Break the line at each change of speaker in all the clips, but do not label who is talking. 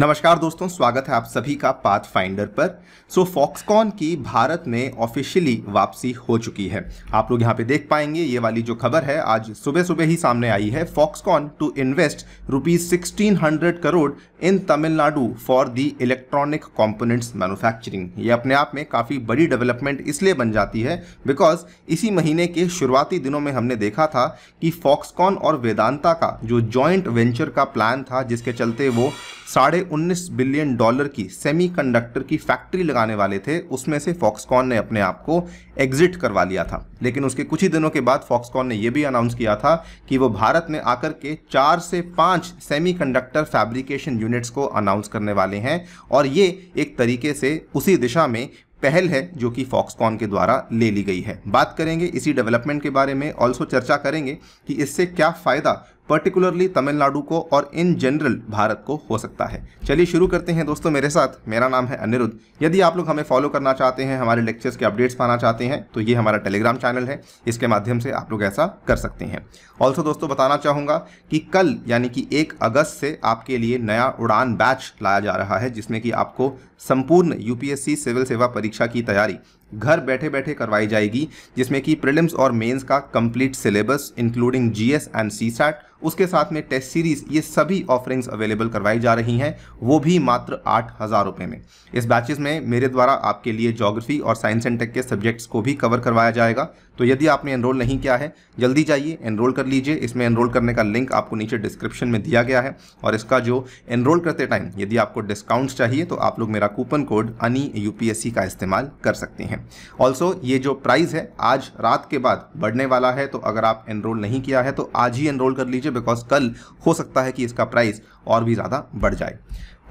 नमस्कार दोस्तों स्वागत है आप सभी का पाथ फाइंडर पर सो फॉक्सकॉन की भारत में ऑफिशियली वापसी हो चुकी है आप लोग यहाँ पे देख पाएंगे ये वाली जो खबर है आज सुबह सुबह ही सामने आई है Foxconn to invest rupees sixteen hundred crore in Tamil Nadu for the electronic components manufacturing ये अपने आप में काफ़ी बड़ी डेवलपमेंट इसलिए बन जाती है बिकॉज इसी महीने के शुरुआती दिनों में हमने देखा था कि फॉक्सकॉन और वेदांता का जो जॉइंट वेंचर का प्लान था जिसके चलते वो साढ़े उन्नीस बिलियन डॉलर की सेमीकंडक्टर की फैक्ट्री लगाने वाले थे उसमें से फॉक्सकॉन ने अपने आप को एग्जिट करवा लिया था लेकिन उसके कुछ ही दिनों के बाद फॉक्सकॉन ने यह भी अनाउंस किया था कि वो भारत में आकर के चार से पाँच सेमीकंडक्टर फैब्रिकेशन यूनिट्स को अनाउंस करने वाले हैं और ये एक तरीके से उसी दिशा में पहल है जो कि फॉक्सकॉन के द्वारा ले ली गई है बात करेंगे इसी डेवलपमेंट के बारे में ऑल्सो चर्चा करेंगे कि इससे क्या फ़ायदा पर्टिकुलरली तमिलनाडु को और इन जनरल भारत को हो सकता है चलिए शुरू करते हैं दोस्तों मेरे साथ मेरा नाम है अनिरुद्ध यदि आप लोग हमें फॉलो करना चाहते हैं हमारे लेक्चर्स के अपडेट्स पाना चाहते हैं तो ये हमारा टेलीग्राम चैनल है इसके माध्यम से आप लोग ऐसा कर सकते हैं ऑल्सो दोस्तों बताना चाहूँगा कि कल यानी कि एक अगस्त से आपके लिए नया उड़ान बैच लाया जा रहा है जिसमें कि आपको संपूर्ण यूपीएससी सिविल सेवा परीक्षा की तैयारी घर बैठे बैठे करवाई जाएगी जिसमें कि प्रिलिम्स और मेंस का complete syllabus including GS and CSAT उसके साथ में टेस्ट सीरीज ये सभी ऑफरिंग्स अवेलेबल करवाई जा रही हैं वो भी मात्र आठ हज़ार रुपये में इस बैचेस में मेरे द्वारा आपके लिए जोग्राफी और साइंस एंड टेक के सब्जेक्ट्स को भी कवर करवाया जाएगा तो यदि आपने एनरोल नहीं किया है जल्दी जाइए एनरोल कर लीजिए इसमें एनरोल करने का लिंक आपको नीचे डिस्क्रिप्शन में दिया गया है और इसका जो एनरोल करते टाइम यदि आपको डिस्काउंट्स चाहिए तो आप लोग मेरा कूपन कोड अनी यूपीएससी का इस्तेमाल कर सकते हैं हैं ऑल्सो ये जो प्राइस है आज रात के बाद बढ़ने वाला है तो अगर आप एनरोल नहीं किया है तो आज ही एनरोल कर लीजिए बिकॉज कल हो सकता है कि इसका प्राइस और भी ज़्यादा बढ़ जाए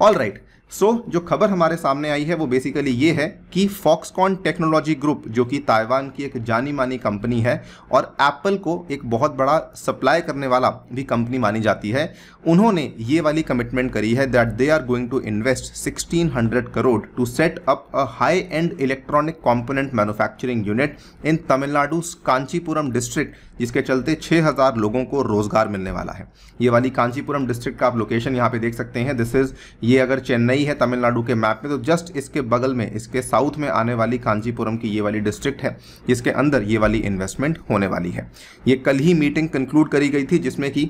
ऑल राइट सो जो खबर हमारे सामने आई है वो बेसिकली ये है कि फॉक्सकॉन टेक्नोलॉजी ग्रुप जो कि ताइवान की एक जानी मानी कंपनी है और एप्पल को एक बहुत बड़ा सप्लाई करने वाला भी कंपनी मानी जाती है उन्होंने ये वाली कमिटमेंट करी है that they are going to invest 1600 crore to set up a high end electronic component manufacturing unit in Tamil Nadu Kanchipuram district जिसके चलते 6000 लोगों को रोज़गार मिलने वाला है ये वाली कांचीपुरम डिस्ट्रिक्ट का आप लोकेशन यहाँ पे देख सकते हैं दिस इज़ ये अगर चेन्नई है तमिलनाडु के मैप में तो जस्ट इसके बगल में इसके साउथ में आने वाली कांचीपुरम की ये वाली डिस्ट्रिक्ट है जिसके अंदर ये वाली इन्वेस्टमेंट होने वाली है ये कल ही मीटिंग कंक्लूड करी गई थी जिसमें कि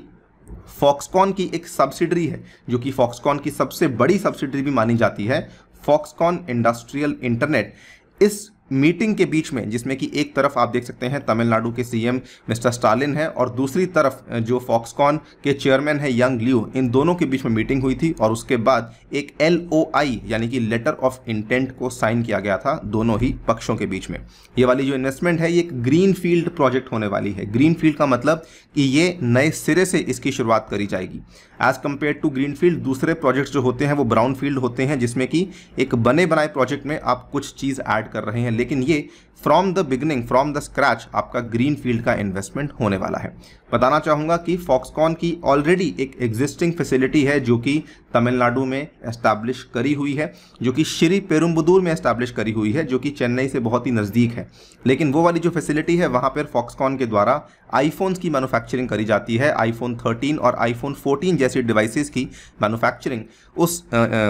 फॉक्सकॉन की एक सब्सिडरी है जो कि फॉक्सकॉन की सबसे बड़ी सब्सिडरी भी मानी जाती है फॉक्सकॉन इंडस्ट्रियल इंटरनेट इस मीटिंग के बीच में जिसमें कि एक तरफ आप देख सकते हैं तमिलनाडु के सीएम मिस्टर स्टालिन है और दूसरी तरफ जो फॉक्सकॉन के चेयरमैन है यंग लियू इन दोनों के बीच में मीटिंग हुई थी और उसके बाद एक एलओआई यानी कि लेटर ऑफ इंटेंट को साइन किया गया था दोनों ही पक्षों के बीच में ये वाली जो इन्वेस्टमेंट है ये एक ग्रीन फील्ड प्रोजेक्ट होने वाली है ग्रीन फील्ड का मतलब कि ये नए सिरे से इसकी शुरुआत करी जाएगी as compare to green field दूसरे प्रोजेक्ट जो होते हैं वो ब्राउन फील्ड होते हैं जिसमें कि एक बने बनाए प्रोजेक्ट में आप कुछ चीज़ ऐड कर रहे हैं लेकिन ये from the beginning from the scratch आपका ग्रीन फील्ड का इन्वेस्टमेंट होने वाला है बताना चाहूँगा कि फॉक्सकॉन की ऑलरेडी एक एग्जिस्टिंग फैसिलिटी है जो कि तमिलनाडु में एस्टैब्लिश करी हुई है जो कि श्री पेरुम्बदूर में एस्टैब्लिश करी हुई है जो कि चेन्नई से बहुत ही नज़दीक है लेकिन वो वाली जो फैसिलिटी है वहाँ पर फॉक्सकॉन के द्वारा आईफोन्स की मैनुफैक्चरिंग करी जाती है आईफोन थर्टीन और आईफोन फोर्टीन जैसी डिवाइसिस की मैनुफैक्चरिंग उस आ, आ,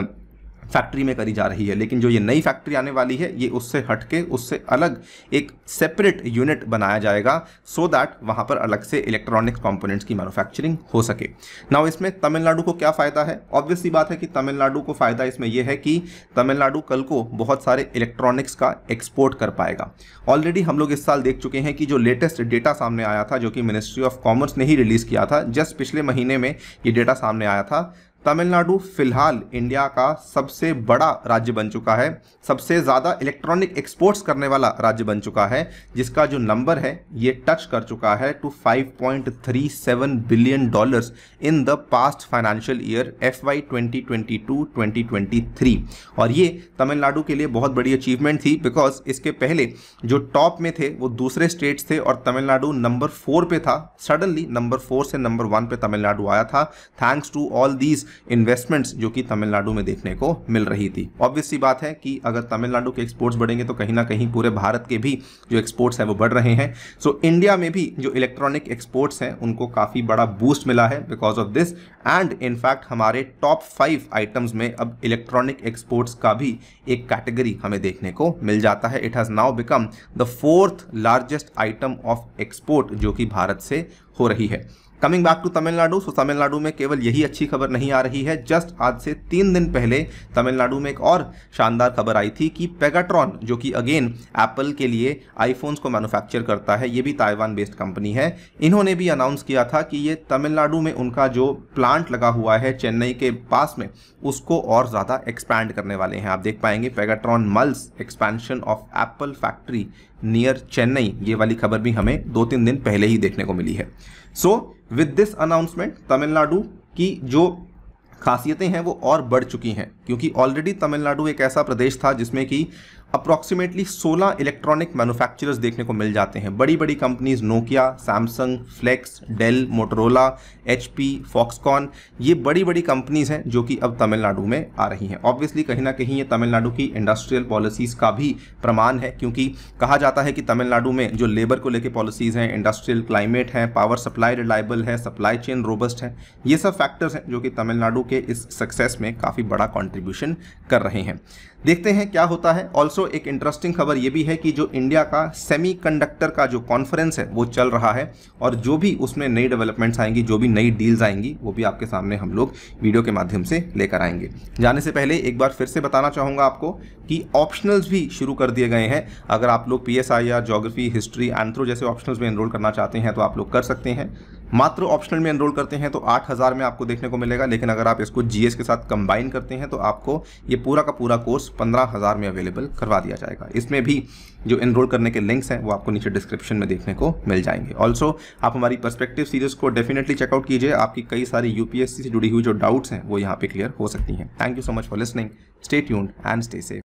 फैक्ट्री में करी जा रही है लेकिन जो ये नई फैक्ट्री आने वाली है ये उससे हट के उससे अलग एक सेपरेट यूनिट बनाया जाएगा सो दैट वहाँ पर अलग से इलेक्ट्रॉनिक्स कॉम्पोनेंट्स की मैनुफैक्चरिंग हो सके नाउ इसमें तमिलनाडु को क्या फ़ायदा है ऑब्वियसली बात है कि तमिलनाडु को फ़ायदा इसमें यह है कि तमिलनाडु कल को बहुत सारे इलेक्ट्रॉनिक्स का एक्सपोर्ट कर पाएगा ऑलरेडी हम लोग इस साल देख चुके हैं कि जो लेटेस्ट डेटा सामने आया था जो कि मिनिस्ट्री ऑफ कॉमर्स ने ही रिलीज़ किया था जस्ट पिछले महीने में ये डेटा सामने आया था तमिलनाडु फिलहाल इंडिया का सबसे बड़ा राज्य बन चुका है सबसे ज़्यादा इलेक्ट्रॉनिक एक्सपोर्ट्स करने वाला राज्य बन चुका है जिसका जो नंबर है ये टच कर चुका है to 5.37 billion dollars in the past financial year F Y 2022-2023 और ये तमिलनाडु के लिए बहुत बड़ी अचीवमेंट थी बिकॉज इसके पहले जो टॉप में थे वो दूसरे स्टेट्स थे और तमिलनाडु नंबर फोर पे था सडनली नंबर फोर से नंबर वन पे तमिलनाडु आया था thanks to all these investments जो कि तमिलनाडु में देखने को मिल रही थी ऑब्वियसली बात है कि अगर तमिलनाडु के एक्सपोर्ट्स बढ़ेंगे तो कहीं ना कहीं पूरे भारत के भी जो एक्सपोर्ट्स हैं वो बढ़ रहे हैं सो so, इंडिया में भी जो इलेक्ट्रॉनिक एक्सपोर्ट्स हैं उनको काफ़ी बड़ा बूस्ट मिला है because of this and in fact हमारे टॉप फाइव आइटम्स में अब इलेक्ट्रॉनिक एक्सपोर्ट्स का भी एक कैटेगरी हमें देखने को मिल जाता है it has now become the fourth largest item of export जो कि भारत से हो रही है coming back to Tamil Nadu so Tamil Nadu में केवल यही अच्छी खबर नहीं आ रही है जस्ट आज से तीन दिन पहले तमिलनाडु में एक और शानदार खबर आई थी कि पेगाट्रॉन जो कि अगेन एप्पल के लिए आईफोन्स को मैन्युफैक्चर करता है ये भी ताइवान बेस्ड कंपनी है इन्होंने भी अनाउंस किया था कि ये तमिलनाडु में उनका जो प्लांट लगा हुआ है चेन्नई के पास में उसको और ज़्यादा एक्सपैंड करने वाले हैं आप देख पाएंगे Pegatron mulls expansion of Apple factory near Chennai ये वाली खबर भी हमें दो तीन दिन पहले ही देखने को मिली है so with this announcement Tamil Nadu की जो खासियतें हैं वो और बढ़ चुकी हैं क्योंकि ऑलरेडी तमिलनाडु एक ऐसा प्रदेश था जिसमें कि अप्रॉक्सीमेटली 16 इलेक्ट्रॉनिक मैन्युफैक्चरर्स देखने को मिल जाते हैं बड़ी बड़ी companies Nokia Samsung Flex Dell Motorola H P Foxconn ये बड़ी बड़ी कंपनीज हैं जो कि अब तमिलनाडु में आ रही हैं ऑब्वियसली कहीं ना कहीं ये तमिलनाडु की इंडस्ट्रियल पॉलिसीज़ का भी प्रमाण है क्योंकि कहा जाता है कि तमिलनाडु में जो लेबर को लेकर पॉलिसीज़ हैं इंडस्ट्रियल क्लाइमेट हैं पावर सप्लाई रिलायबल है सप्लाई चेन रोबस्ट है ये सब फैक्टर्स हैं जो कि तमिलनाडु के इस सक्सेस में काफ़ी बड़ा कॉन्ट्रीब्यूशन कर रहे हैं देखते हैं क्या होता है ऑल्सो दोस्तों एक इंटरेस्टिंग खबर ये भी है कि जो इंडिया का सेमीकंडक्टर का जो कॉन्फ्रेंस है वो चल रहा है और जो भी उसमें नई डेवलपमेंट्स आएंगी जो भी नई डील्स आएंगी वो भी आपके सामने हम लोग वीडियो के माध्यम से लेकर आएंगे जाने से पहले एक बार फिर से बताना चाहूँगा आपको कि ऑप्शनल्स भी शुरू कर दिए गए हैं अगर आप लोग P S geography history anthro जैसे ऑप्शनल्स में एनरोल करना चाहते हैं तो आप लोग कर सकते हैं मात्र ऑप्शनल में एनरोल करते हैं तो आठ हज़ार में आपको देखने को मिलेगा लेकिन अगर आप इसको जीएस के साथ कंबाइन करते हैं तो आपको ये पूरा का पूरा कोर्स पंद्रह हज़ार में अवेलेबल करवा दिया जाएगा इसमें भी जो एनरोल करने के लिंक्स हैं वो आपको नीचे डिस्क्रिप्शन में देखने को मिल जाएंगे ऑल्सो आप हमारी परस्पेक्टिव सीरीज़ को डेफिनेटली चेकआउट कीजिए आपकी कई सारी यूपीएससी से जुड़ी हुई जो डाउट्स हैं वो यहाँ पे क्लियर हो सकती हैं thank you so much for listening stay tuned and stay safe